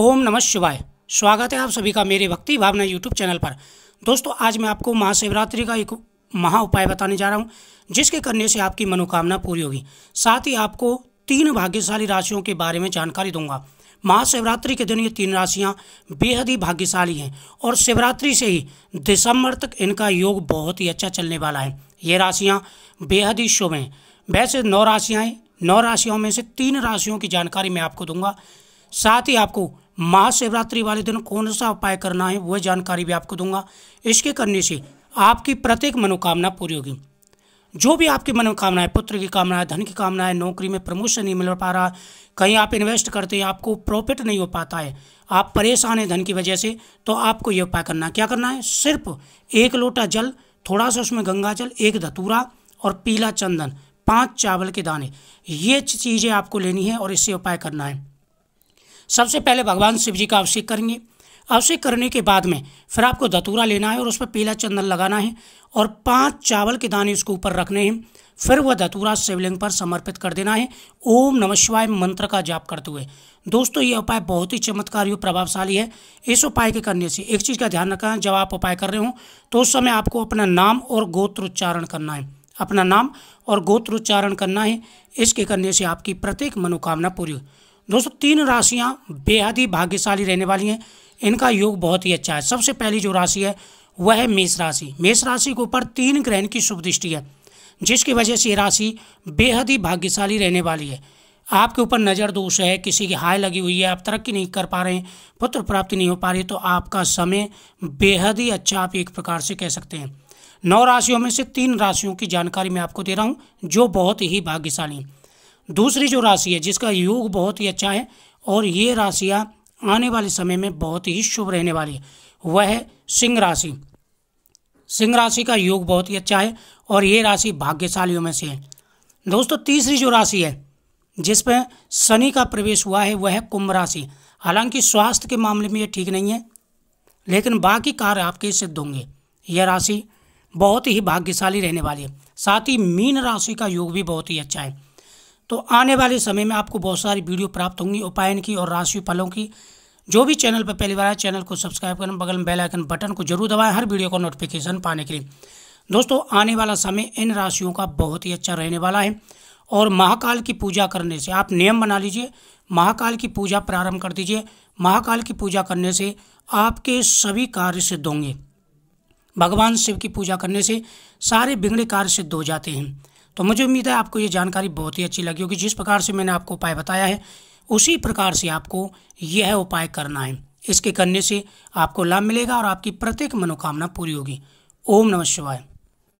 ओम नमः शिवाय स्वागत है आप सभी का मेरे भक्ति भावना यूट्यूब चैनल पर दोस्तों आज मैं आपको महाशिवरात्रि का एक महा उपाय बताने जा रहा हूँ जिसके करने से आपकी मनोकामना पूरी होगी साथ ही आपको तीन भाग्यशाली राशियों के बारे में जानकारी दूंगा महाशिवरात्रि के दिन ये तीन राशियाँ बेहद ही भाग्यशाली हैं और शिवरात्रि से ही दिसंबर तक इनका योग बहुत ही अच्छा चलने वाला है ये राशियाँ बेहद ही शुभ हैं वैसे नौ राशियाँ नौ राशियों में से तीन राशियों की जानकारी मैं आपको दूंगा साथ ही आपको महाशिवरात्रि वाले दिन कौन सा उपाय करना है वह जानकारी भी आपको दूंगा इसके करने से आपकी प्रत्येक मनोकामना पूरी होगी जो भी आपकी मनोकामना है पुत्र की कामना है धन की कामना है नौकरी में प्रमोशन नहीं मिल पा रहा कहीं आप इन्वेस्ट करते हैं आपको प्रॉफिट नहीं हो पाता है आप परेशान हैं धन की वजह से तो आपको ये उपाय करना है क्या करना है सिर्फ एक लोटा जल थोड़ा सा उसमें गंगा जल एक धतूरा और पीला चंदन पांच चावल के दाने ये चीज़ें आपको लेनी है और इससे उपाय करना है सबसे पहले भगवान शिव जी का अभिषेक करेंगे अभिषेक करने के बाद में फिर आपको धतूरा लेना है और उस पर पीला चंदन लगाना है और पांच चावल के दाने उसके ऊपर रखने हैं फिर वह धतूरा शिवलिंग पर समर्पित कर देना है ओम नमः शिवाय मंत्र का जाप करते हुए दोस्तों ये उपाय बहुत ही चमत्कारी और प्रभावशाली है इस उपाय के करने से एक चीज़ का ध्यान रखना जब आप उपाय कर रहे हो तो उस समय आपको अपना नाम और गोत्र उच्चारण करना है अपना नाम और गोत्र उच्चारण करना है इसके करने से आपकी प्रत्येक मनोकामना पूरी हो दोस्तों तीन राशियाँ बेहद ही भाग्यशाली रहने वाली हैं इनका योग बहुत ही अच्छा है सबसे पहली जो राशि है वह है मेष राशि मेष राशि के ऊपर तीन ग्रहण की शुभ दृष्टि है जिसकी वजह से ये राशि बेहद ही भाग्यशाली रहने वाली है आपके ऊपर नज़र दोष है किसी की हाय लगी हुई है आप तरक्की नहीं कर पा रहे हैं पुत्र प्राप्ति नहीं हो पा रही तो आपका समय बेहद ही अच्छा आप एक प्रकार से कह सकते हैं नौ राशियों में से तीन राशियों की जानकारी मैं आपको दे रहा हूँ जो बहुत ही भाग्यशाली हैं दूसरी जो राशि है जिसका योग बहुत ही अच्छा है और ये राशियाँ आने वाले समय में बहुत ही शुभ रहने वाली है वह है सिंह राशि सिंह राशि का योग बहुत ही अच्छा है और ये राशि भाग्यशालियों में से है दोस्तों तीसरी जो राशि है जिसमें शनि का प्रवेश हुआ है वह है कुंभ राशि हालांकि स्वास्थ्य के मामले में ये ठीक नहीं है लेकिन बाकी कार्य आपके सिद्ध होंगे यह राशि बहुत ही भाग्यशाली रहने वाली है साथ ही मीन राशि का योग भी बहुत ही अच्छा है तो आने वाले समय में आपको बहुत सारी वीडियो प्राप्त होंगी उपायन की और राशि फलों की जो भी चैनल पर पहली बार आए चैनल को सब्सक्राइब करें बगल में बेल आइकन बटन को जरूर दबाएं हर वीडियो का नोटिफिकेशन पाने के लिए दोस्तों आने वाला समय इन राशियों का बहुत ही अच्छा रहने वाला है और महाकाल की पूजा करने से आप नियम बना लीजिए महाकाल की पूजा प्रारंभ कर दीजिए महाकाल की पूजा करने से आपके सभी कार्य सिद्ध होंगे भगवान शिव की पूजा करने से सारे बिगड़े कार्य सिद्ध हो जाते हैं तो मुझे उम्मीद है आपको ये जानकारी बहुत ही अच्छी लगी होगी जिस प्रकार से मैंने आपको उपाय बताया है उसी प्रकार से आपको यह उपाय करना है इसके करने से आपको लाभ मिलेगा और आपकी प्रत्येक मनोकामना पूरी होगी ओम नमः शिवाय